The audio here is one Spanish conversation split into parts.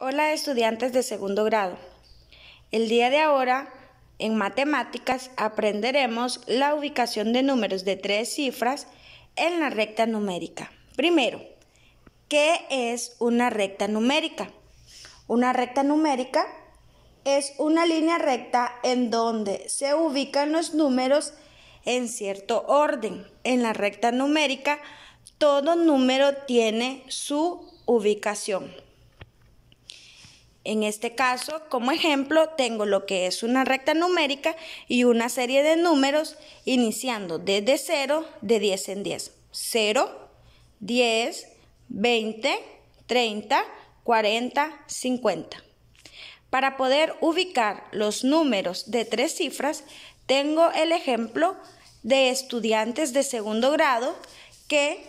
Hola estudiantes de segundo grado. El día de ahora, en matemáticas, aprenderemos la ubicación de números de tres cifras en la recta numérica. Primero, ¿qué es una recta numérica? Una recta numérica es una línea recta en donde se ubican los números en cierto orden. En la recta numérica, todo número tiene su ubicación. En este caso, como ejemplo, tengo lo que es una recta numérica y una serie de números iniciando desde 0 de 10 en 10. 0, 10, 20, 30, 40, 50. Para poder ubicar los números de tres cifras, tengo el ejemplo de estudiantes de segundo grado que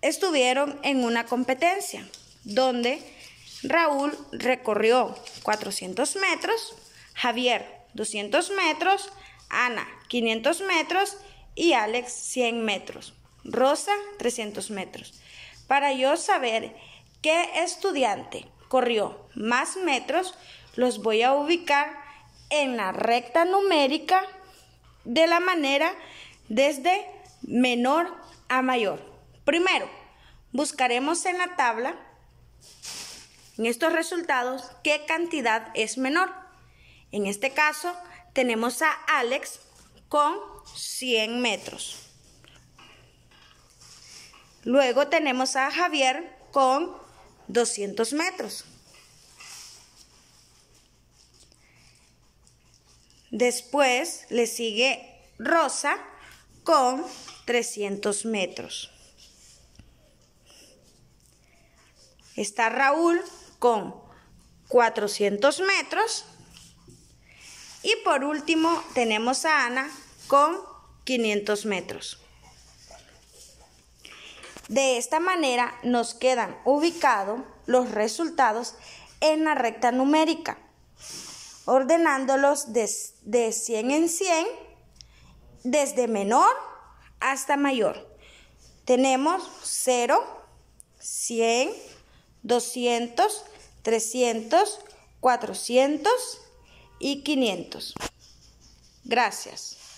estuvieron en una competencia donde Raúl recorrió 400 metros, Javier 200 metros, Ana 500 metros y Alex 100 metros, Rosa 300 metros. Para yo saber qué estudiante corrió más metros, los voy a ubicar en la recta numérica de la manera desde menor a mayor. Primero, buscaremos en la tabla en estos resultados, ¿qué cantidad es menor? En este caso, tenemos a Alex con 100 metros. Luego tenemos a Javier con 200 metros. Después le sigue Rosa con 300 metros. Está Raúl con 400 metros. Y por último tenemos a Ana con 500 metros. De esta manera nos quedan ubicados los resultados en la recta numérica, ordenándolos de, 100 en 100, desde menor hasta mayor. Tenemos 0, 100, 200, 300, 400 y 500. Gracias.